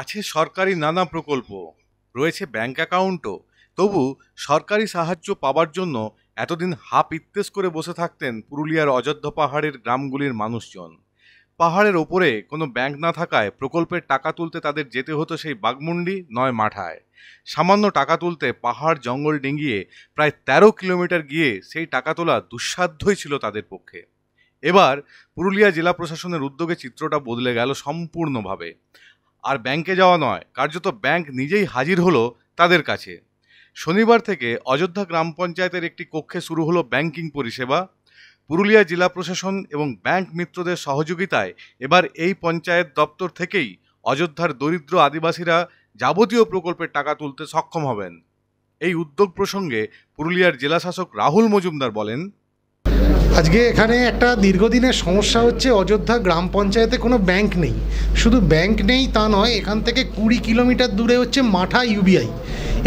আছে সরকারি নানা প্রকল্প রয়েছে ব্যাংক অ্যাকাউন্টও তবু সরকারি সাহায্য পাবার জন্য এতদিন হাফ ইত্তেস করে বসে থাকতেন পুরুলিয়ার অযোধ্যা পাহাড়ের গ্রামগুলির মানুষজন পাহাড়ের ওপরে কোনো ব্যাংক না থাকায় প্রকল্পের টাকা তুলতে তাদের যেতে হতো সেই বাগমুন্ডি নয় মাঠায় সামান্য টাকা তুলতে পাহাড় জঙ্গল ডিঙিয়ে প্রায় ১৩ কিলোমিটার গিয়ে সেই টাকা তোলা দুঃসাধ্যই ছিল তাদের পক্ষে এবার পুরুলিয়া জেলা প্রশাসনের উদ্যোগে চিত্রটা বদলে গেল সম্পূর্ণভাবে আর ব্যাংকে যাওয়া নয় কার্যত ব্যাংক নিজেই হাজির হলো তাদের কাছে শনিবার থেকে অযোধ্যা গ্রাম পঞ্চায়েতের একটি কক্ষে শুরু হলো ব্যাংকিং পরিষেবা পুরুলিয়া জেলা প্রশাসন এবং ব্যাংক মিত্রদের সহযোগিতায় এবার এই পঞ্চায়েত দপ্তর থেকেই অযোধ্যার দরিদ্র আদিবাসীরা যাবতীয় প্রকল্পের টাকা তুলতে সক্ষম হবেন এই উদ্যোগ প্রসঙ্গে পুরুলিয়ার জেলাশাসক রাহুল মজুমদার বলেন আজকে এখানে একটা দীর্ঘদিনের সমস্যা হচ্ছে অযোধ্যা গ্রাম পঞ্চায়েতে কোনো ব্যাংক নেই শুধু ব্যাংক নেই তা নয় এখান থেকে কুড়ি কিলোমিটার দূরে হচ্ছে মাঠা ইউবিআই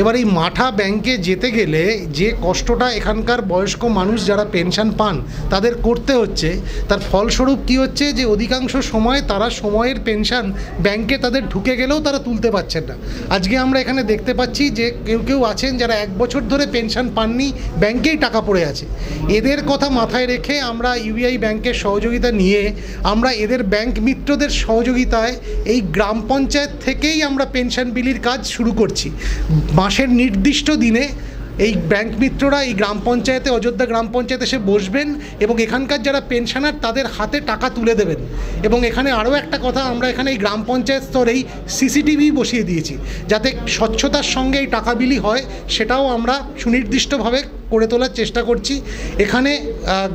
এবার এই মাঠা ব্যাংকে যেতে গেলে যে কষ্টটা এখানকার বয়স্ক মানুষ যারা পেনশন পান তাদের করতে হচ্ছে তার ফলস্বরূপ কি হচ্ছে যে অধিকাংশ সময় তারা সময়ের পেনশন ব্যাংকে তাদের ঢুকে গেলেও তারা তুলতে পারছেন না আজকে আমরা এখানে দেখতে পাচ্ছি যে কেউ কেউ আছেন যারা এক বছর ধরে পেনশন পাননি ব্যাংকেই টাকা পড়ে আছে এদের কথা মাথায় রেখে আমরা ইউবিআই ব্যাংকের সহযোগিতা নিয়ে আমরা এদের ব্যাংক মিত্রদের সহযোগিতায় এই গ্রাম পঞ্চায়েত থেকেই আমরা পেনশন বিলির কাজ শুরু করছি মাসের নির্দিষ্ট দিনে এই ব্যাংক মিত্ররা এই গ্রাম পঞ্চায়েতে অযোধ্যা গ্রাম পঞ্চায়েতে এসে বসবেন এবং এখানকার যারা পেনশনার তাদের হাতে টাকা তুলে দেবেন এবং এখানে আরও একটা কথা আমরা এখানে এই গ্রাম পঞ্চায়েত স্তরেই সিসিটিভি বসিয়ে দিয়েছি যাতে স্বচ্ছতার সঙ্গে এই টাকা বিলি হয় সেটাও আমরা সুনির্দিষ্টভাবে করে তোলার চেষ্টা করছি এখানে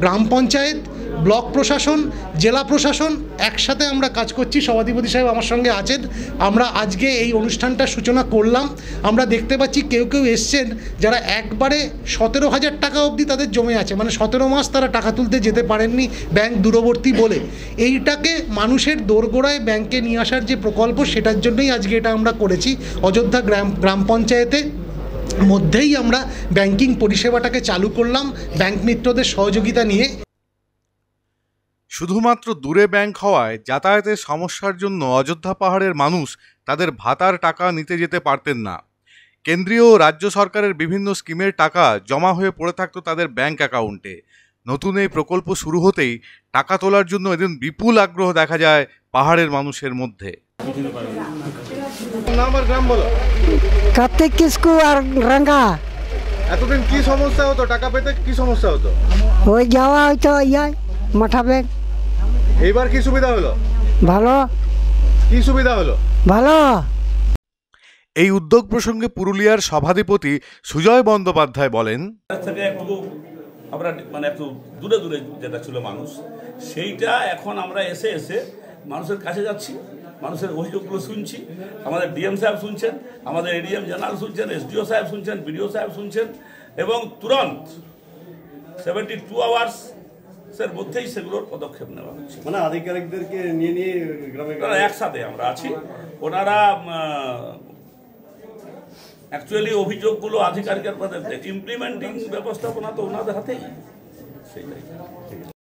গ্রাম পঞ্চায়েত ব্লক প্রশাসন জেলা প্রশাসন একসাথে আমরা কাজ করছি সভাধিপতি সাহেব আমার সঙ্গে আছেন আমরা আজকে এই অনুষ্ঠানটা সূচনা করলাম আমরা দেখতে পাচ্ছি কেউ কেউ এসছেন যারা একবারে সতেরো হাজার টাকা অবধি তাদের জমে আছে মানে সতেরো মাস তারা টাকা তুলতে যেতে পারেননি ব্যাংক দূরবর্তী বলে এইটাকে মানুষের দোরগোড়ায় ব্যাংকে নিয়ে আসার যে প্রকল্প সেটার জন্যই আজকে এটা আমরা করেছি অযোধ্যা গ্রাম গ্রাম পঞ্চায়েতে মধ্যেই আমরা ব্যাংকিং পরিষেবাটাকে চালু করলাম ব্যাংক মিত্রদের সহযোগিতা নিয়ে শুধুমাত্র দূরে ব্যাংক হওয়ায় যাতায়াতের সমস্যার জন্য অযোধ্যা পাহাড়ের মানুষ তাদের ভাতার টাকা নিতে যেতে পারতেন না কেন্দ্রীয় রাজ্য সরকারের বিভিন্ন স্কিমের টাকা জমা হয়ে পড়ে থাকত তাদের ব্যাংক অ্যাকাউন্টে নতুন এই প্রকল্প শুরু হতেই টাকা তোলার জন্য এদিন বিপুল আগ্রহ দেখা যায় পাহাড়ের মানুষের মধ্যে কার্তিক আর এতদিন কি সমস্যা হতো টাকা পেতে কি সমস্যা হতো ওই যাওয়া হয়তো ইয়ে, মাঠা ব্যাংক এবার কি সুবিধা হলো ভালো কি সুবিধা হলো ভালো এই উদ্যোগ প্রসঙ্গে পুরুলিয়ার সভাধিপতি সুজয় বন্দ্যোপাধ্যায় বলেন আমরা মানে একটু দূরে দূরে যেটা ছিল মানুষ সেইটা এখন আমরা এসে এসে মানুষের কাছে যাচ্ছি মানুষের অভিযোগগুলো শুনছি আমাদের ডিএম সাহেব শুনছেন আমাদের এডিএম জেনারেল শুনছেন এসডিও সাহেব শুনছেন বিডিও সাহেব শুনছেন এবং তুরন্ত সেভেন্টি টু আওয়ার্স সের মধ্যেই সেগুলোর পদক্ষেপ নেওয়া হচ্ছে মানে আধিকারিকদেরকে নিয়ে নিয়ে গ্রামে একসাথে আমরা আছি ওনারা অ্যাকচুয়ালি অভিযোগগুলো আধিকারিকের ইমপ্লিমেন্টিং মানে ব্যবস্থাপনা তো ওনাদের হাতেই সেটাই